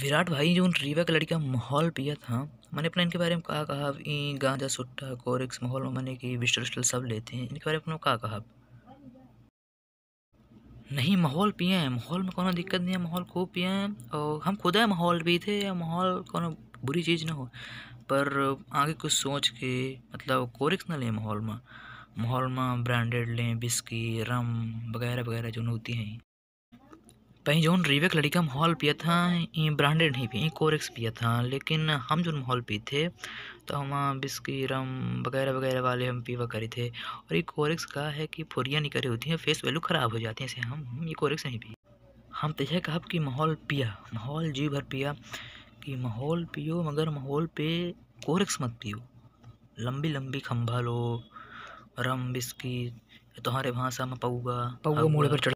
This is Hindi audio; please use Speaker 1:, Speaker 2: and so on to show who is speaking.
Speaker 1: विराट भाई जो उन रीवा का लड़का माहौल पिया था मैंने अपना इनके बारे में कहा कहा गांजा सुट्टा कोरिक्स माहौल में मैंने कि विस्टल विस्टल सब लेते हैं इनके बारे में कहा कहा नहीं माहौल पिए हैं माहौल में कोई दिक्कत नहीं है माहौल खूब पिए हैं और हम खुद है माहौल भी थे या माहौल को बुरी चीज़ ना हो पर आगे कुछ सोच के मतलब कोरिक्स ना लें माहौल में माहौल में ब्रांडेड लें बिस्की रम वगैरह वगैरह जो होती हैं पहले जो रिवेक लड़का हम हॉल पिया था ये ब्रांडेड नहीं पिए कोरेक्स पिया था लेकिन हम जो हॉल पी थे तो हम बिस्की रम वगैरह वगैरह वाले हम पीवा करे थे और ये कोरेक्स का है कि फुरियाँ नहीं करी होती हैं फेस वैल्यू ख़राब हो जाती है ऐसे हम, हम ये कोरेक्स नहीं पिए हम तो यह कहा कि माहौल पिया माहौल जी भर पिया कि माहौल पियो मगर माहौल पे कोरेक्स मत पियो लंबी लंबी खम्भा लो रम बिस्की तुम्हारे तो भाषा
Speaker 2: में पऊगा पऊगा मोड़े पर